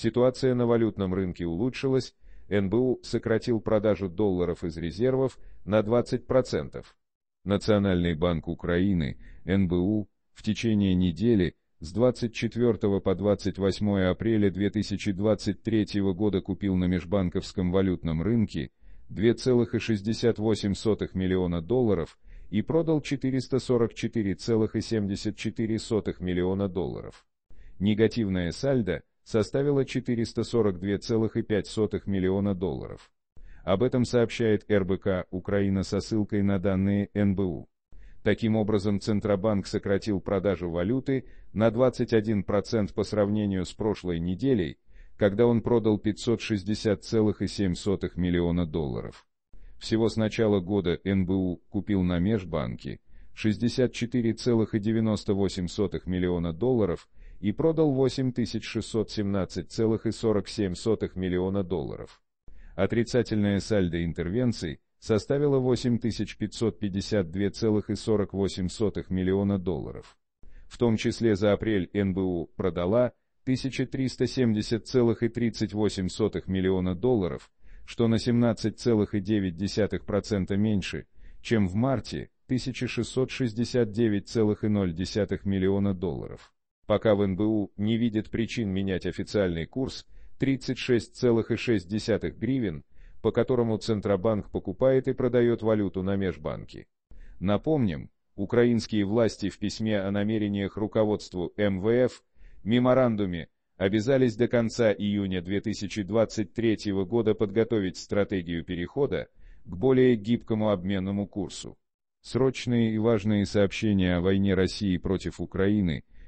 Ситуация на валютном рынке улучшилась, НБУ сократил продажу долларов из резервов на 20%. Национальный банк Украины, НБУ, в течение недели с 24 по 28 апреля 2023 года купил на межбанковском валютном рынке 2,68 миллиона долларов и продал 444,74 миллиона долларов. Негативное сальдо составила 442,5 миллиона долларов. Об этом сообщает РБК «Украина» со ссылкой на данные НБУ. Таким образом, Центробанк сократил продажу валюты на 21% по сравнению с прошлой неделей, когда он продал 560,7 миллиона долларов. Всего с начала года НБУ купил на межбанке 64,98 миллиона долларов и продал 8617,47 миллиона долларов. Отрицательная сальдо интервенций составила 8552,48 миллиона долларов. В том числе за апрель НБУ продала 1370,38 миллиона долларов, что на 17,9% меньше, чем в марте 1669,0 миллиона долларов. Пока в НБУ не видит причин менять официальный курс 36,6 гривен, по которому Центробанк покупает и продает валюту на межбанке. Напомним, украинские власти в письме о намерениях руководству МВФ, меморандуме, обязались до конца июня 2023 года подготовить стратегию перехода к более гибкому обменному курсу. Срочные и важные сообщения о войне России против Украины –